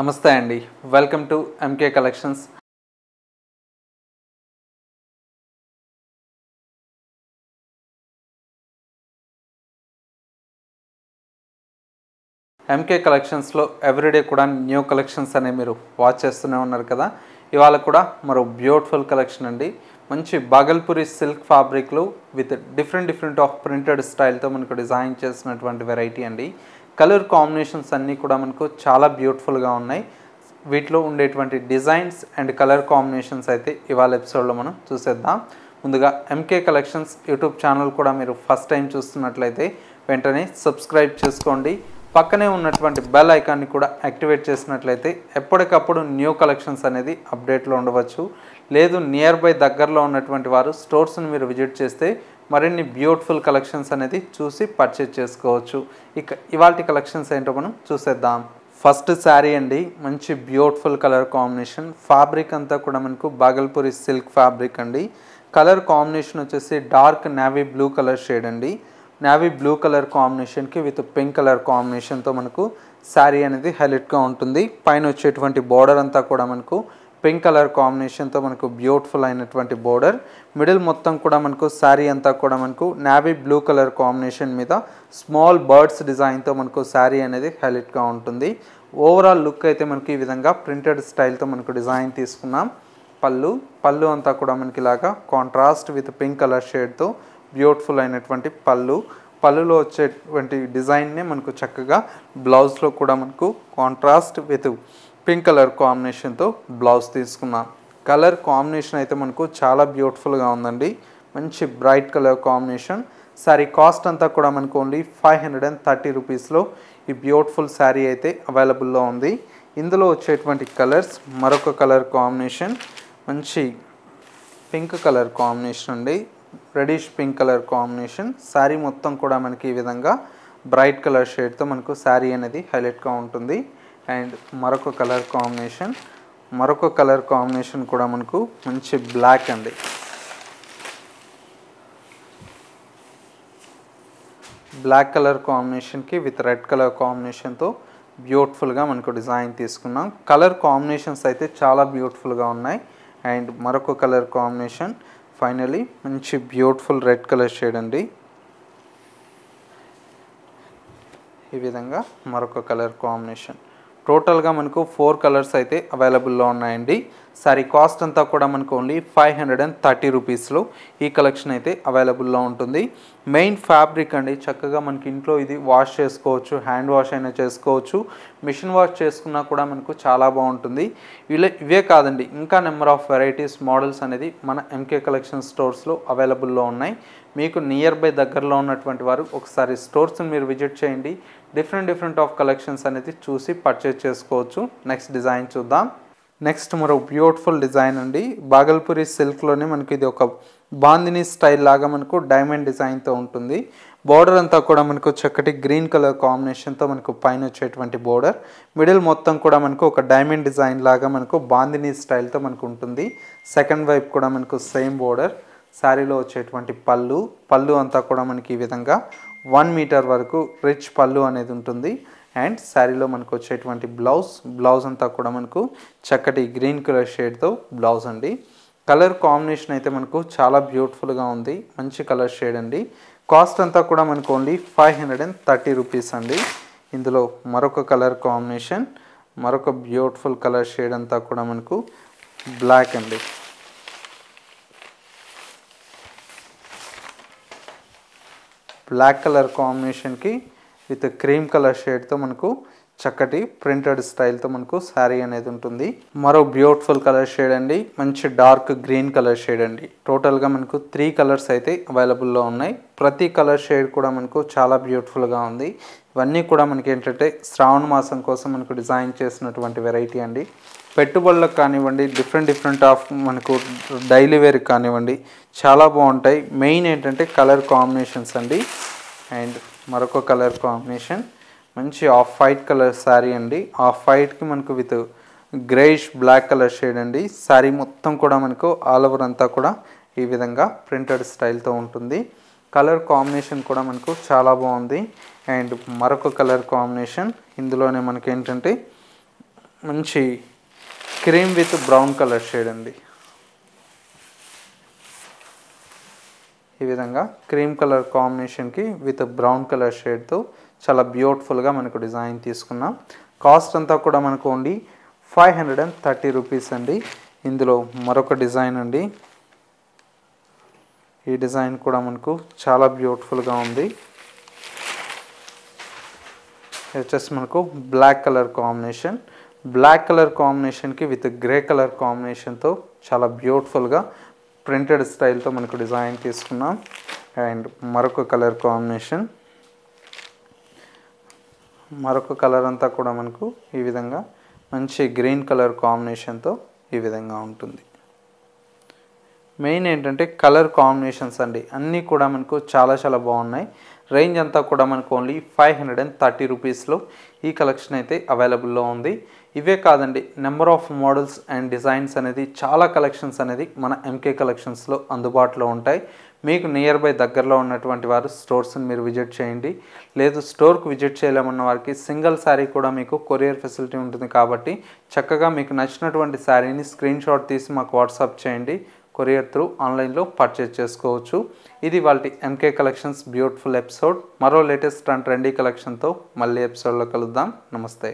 నమస్తే అండి welcome to MK collections MK కలెక్షన్స్లో ఎవ్రీడే కూడా న్యూ కలెక్షన్స్ అనే మీరు వాచ్ చేస్తూనే ఉన్నారు కదా ఇవాళ కూడా మరో బ్యూటిఫుల్ కలెక్షన్ అండి మంచి బాగల్పూరి సిల్క్ ఫ్యాబ్రిక్లు with different different of printed స్టైల్తో మనకు డిజైన్ చేసినటువంటి వెరైటీ అండి కలర్ కాంబినేషన్స్ అన్నీ కూడా మనకు చాలా బ్యూటిఫుల్గా ఉన్నాయి వీటిలో ఉండేటువంటి డిజైన్స్ అండ్ కలర్ కాంబినేషన్స్ అయితే ఇవాళ ఎపిసోడ్లో మనం చూసేద్దాం ముందుగా ఎంకే కలెక్షన్స్ యూట్యూబ్ ఛానల్ కూడా మీరు ఫస్ట్ టైం చూస్తున్నట్లయితే వెంటనే సబ్స్క్రైబ్ చేసుకోండి పక్కనే ఉన్నటువంటి బెల్ ఐకాన్ని కూడా యాక్టివేట్ చేసినట్లయితే ఎప్పటికప్పుడు న్యూ కలెక్షన్స్ అనేది అప్డేట్లో ఉండవచ్చు లేదు నియర్ బై దగ్గరలో ఉన్నటువంటి వారు స్టోర్స్ని మీరు విజిట్ చేస్తే మరిన్ని బ్యూటిఫుల్ కలెక్షన్స్ అనేది చూసి పర్చేజ్ చేసుకోవచ్చు ఇక ఇవాళ కలెక్షన్స్ ఏంటో మనం చూసేద్దాం ఫస్ట్ శారీ అండి మంచి బ్యూటిఫుల్ కలర్ కాంబినేషన్ ఫ్యాబ్రిక్ అంతా కూడా మనకు బాగల్పూరి సిల్క్ ఫ్యాబ్రిక్ అండి కలర్ కాంబినేషన్ వచ్చేసి dark navy blue colour shade అండి నావీ బ్లూ కలర్ కాంబినేషన్కి విత్ పింక్ కలర్ కాంబినేషన్తో మనకు శారీ అనేది హైలైట్గా ఉంటుంది పైన వచ్చేటువంటి బార్డర్ అంతా కూడా మనకు పింక్ కలర్ కాంబినేషన్తో మనకు బ్యూటిఫుల్ అయినటువంటి బోర్డర్ మిడిల్ మొత్తం కూడా మనకు శారీ అంతా కూడా మనకు నావీ బ్లూ కలర్ కాంబినేషన్ మీద స్మాల్ బర్డ్స్ డిజైన్తో మనకు శారీ అనేది హైలైట్గా ఉంటుంది ఓవరాల్ లుక్ అయితే మనకి ఈ విధంగా ప్రింటెడ్ స్టైల్తో మనకు డిజైన్ తీసుకున్నాం పళ్ళు పళ్ళు అంతా కూడా మనకి ఇలాగా కాంట్రాస్ట్ విత్ పింక్ కలర్ షేడ్తో బ్యూటిఫుల్ అయినటువంటి పళ్ళు పళ్ళులో వచ్చేటువంటి డిజైన్నే మనకు చక్కగా బ్లౌజ్లో కూడా మనకు కాంట్రాస్ట్ విత్ పింక్ కలర్ కాంబినేషన్తో బ్లౌజ్ తీసుకున్నాను కలర్ కాంబినేషన్ అయితే మనకు చాలా బ్యూటిఫుల్గా ఉందండి మంచి bright colour combination sari cost అంతా కూడా మనకు only five hundred and thirty రూపీస్లో ఈ బ్యూటిఫుల్ శారీ అయితే అవైలబుల్లో ఉంది ఇందులో వచ్చేటువంటి కలర్స్ మరొక కలర్ కాంబినేషన్ మంచి పింక్ కలర్ కాంబినేషన్ అండి reddish pink colour combination sari మొత్తం కూడా మనకి ఈ విధంగా బ్రైట్ కలర్ షేడ్తో మనకు శారీ అనేది హైలైట్గా ఉంటుంది అండ్ మరొక కలర్ కాంబినేషన్ మరొక కలర్ కాంబినేషన్ కూడా మనకు మంచి బ్లాక్ అండి బ్లాక్ కలర్ కాంబినేషన్కి విత్ రెడ్ కలర్ కాంబినేషన్తో బ్యూటిఫుల్గా మనకు డిజైన్ తీసుకున్నాం కలర్ కాంబినేషన్స్ అయితే చాలా బ్యూటిఫుల్గా ఉన్నాయి అండ్ మరొక కలర్ కాంబినేషన్ ఫైనలీ మంచి బ్యూటిఫుల్ రెడ్ కలర్ షేడ్ అండి ఈ విధంగా మరొక కలర్ కాంబినేషన్ టోటల్గా మనకు ఫోర్ కలర్స్ అయితే అవైలబుల్లో ఉన్నాయండి సారీ కాస్ట్ అంతా కూడా మనకు only five hundred and thirty రూపీస్లో ఈ కలెక్షన్ అయితే అవైలబుల్లో ఉంటుంది మెయిన్ ఫ్యాబ్రిక్ అండి చక్కగా మనకి ఇంట్లో ఇది వాష్ చేసుకోవచ్చు హ్యాండ్ వాష్ అయినా చేసుకోవచ్చు మిషన్ వాష్ చేసుకున్నా కూడా మనకు చాలా బాగుంటుంది ఇలా ఇవే కాదండి ఇంకా నెంబర్ ఆఫ్ వెరైటీస్ మోడల్స్ అనేది మన ఎంకే కలెక్షన్ స్టోర్స్లో అవైలబుల్లో ఉన్నాయి మీకు నియర్ బై దగ్గరలో ఉన్నటువంటి వారు ఒకసారి స్టోర్స్ని మీరు విజిట్ చేయండి డిఫరెంట్ డిఫరెంట్ ఆఫ్ కలెక్షన్స్ అనేది చూసి పర్చేజ్ చేసుకోవచ్చు నెక్స్ట్ డిజైన్ చూద్దాం నెక్స్ట్ మరో బ్యూటిఫుల్ డిజైన్ అండి బాగల్పూరి సిల్క్లోనే మనకి ఇది ఒక బాందిని స్టైల్ లాగా మనకు డైమండ్ డిజైన్తో ఉంటుంది బార్డర్ అంతా కూడా మనకు చక్కటి గ్రీన్ కలర్ కాంబినేషన్తో మనకు పైన వచ్చేటువంటి బోర్డర్ మిడిల్ మొత్తం కూడా మనకు ఒక డైమండ్ డిజైన్ లాగా మనకు బాందిని స్టైల్తో మనకు ఉంటుంది సెకండ్ వైపు కూడా మనకు సేమ్ బోర్డర్ శారీలో వచ్చేటువంటి పళ్ళు పళ్ళు అంతా కూడా మనకి ఈ విధంగా వన్ మీటర్ వరకు రిచ్ పళ్ళు అనేది ఉంటుంది అండ్ శారీలో మనకు వచ్చేటువంటి బ్లౌజ్ బ్లౌజ్ అంతా కూడా మనకు చక్కటి గ్రీన్ కలర్ షేడ్తో బ్లౌజ్ అండి కలర్ కాంబినేషన్ అయితే మనకు చాలా బ్యూటిఫుల్గా ఉంది మంచి కలర్ షేడ్ అండి కాస్ట్ అంతా కూడా మనకు only five hundred and thirty rupees అండి ఇందులో మరొక కలర్ కాంబినేషన్ మరొక బ్యూటిఫుల్ కలర్ షేడ్ అంతా కూడా మనకు బ్లాక్ అండి బ్లాక్ కలర్ కాంబినేషన్కి విత్ క్రీమ్ కలర్ షేడ్తో మనకు చక్కటి ప్రింటెడ్ స్టైల్తో మనకు శారీ అనేది ఉంటుంది మరో బ్యూటిఫుల్ కలర్ షేడ్ అండి మంచి డార్క్ గ్రీన్ కలర్ షేడ్ అండి టోటల్గా మనకు త్రీ కలర్స్ అయితే అవైలబుల్లో ఉన్నాయి ప్రతి కలర్ షేడ్ కూడా మనకు చాలా బ్యూటిఫుల్గా ఉంది ఇవన్నీ కూడా మనకి ఏంటంటే శ్రావణ మాసం కోసం మనకు డిజైన్ చేసినటువంటి వెరైటీ అండి పెట్టుబడులకు కానివ్వండి డిఫరెంట్ డిఫరెంట్ ఆఫ్ మనకు డైలీ వేర్ కానివ్వండి చాలా బాగుంటాయి మెయిన్ ఏంటంటే కలర్ కాంబినేషన్స్ అండి అండ్ మరొక కలర్ కాంబినేషన్ మంచి ఆఫ్ వైట్ కలర్ శారీ అండి ఆఫ్ వైట్కి మనకు with greyish black colour shade అండి శారీ మొత్తం కూడా మనకు ఆల్ ఓవర్ అంతా కూడా ఈ విధంగా ప్రింటెడ్ స్టైల్తో ఉంటుంది కలర్ కాంబినేషన్ కూడా మనకు చాలా బాగుంది అండ్ మరొక కలర్ కాంబినేషన్ ఇందులోనే మనకి ఏంటంటే మంచి cream with brown colour shade అండి ఈ విధంగా క్రీమ్ కలర్ కాంబినేషన్కి విత్ బ్రౌన్ కలర్ షేడ్తో చాలా బ్యూటిఫుల్గా మనకు డిజైన్ తీసుకున్నాం కాస్ట్ అంతా కూడా మనకు only five hundred and thirty rupees అండి ఇందులో మరొక డిజైన్ అండి ఈ డిజైన్ కూడా మనకు చాలా బ్యూటిఫుల్గా ఉంది వచ్చేసి మనకు black colour combination black colour కాంబినేషన్కి విత్ గ్రే కలర్ కాంబినేషన్తో చాలా బ్యూటిఫుల్గా ప్రింటెడ్ స్టైల్తో మనకు డిజైన్ తీసుకున్నాం అండ్ మరొక కలర్ కాంబినేషన్ మరొక కలర్ అంతా కూడా మనకు ఈ విధంగా మంచి గ్రీన్ కలర్ కాంబినేషన్తో ఈ విధంగా ఉంటుంది మెయిన్ ఏంటంటే కలర్ కాంబినేషన్స్ అండి అన్నీ కూడా మనకు చాలా చాలా బాగున్నాయి రేంజ్ అంతా కూడా మనకు only five hundred and thirty రూపీస్లో ఈ కలెక్షన్ అయితే అవైలబుల్లో ఉంది ఇవే కాదండి number of models and designs అనేది చాలా కలెక్షన్స్ అనేది మన ఎంకే కలెక్షన్స్లో అందుబాటులో ఉంటాయి మీకు నియర్ బై దగ్గరలో ఉన్నటువంటి వారు స్టోర్స్ని మీరు విజిట్ చేయండి లేదు స్టోర్కి విజిట్ చేయలేమన్న వారికి సింగిల్ శారీ కూడా మీకు కొరియర్ ఫెసిలిటీ ఉంటుంది కాబట్టి చక్కగా మీకు నచ్చినటువంటి శారీని స్క్రీన్ షాట్ తీసి మాకు వాట్సాప్ చేయండి కొరియర్ త్రూ ఆన్లైన్లో పర్చేజ్ చేసుకోవచ్చు ఇది వాళ్ళ ఎంకే కలెక్షన్స్ బ్యూటిఫుల్ ఎపిసోడ్ మరో లేటెస్ట్ అండ్ ట్రెండీ కలెక్షన్తో మళ్ళీ ఎపిసోడ్లో కలుద్దాం నమస్తే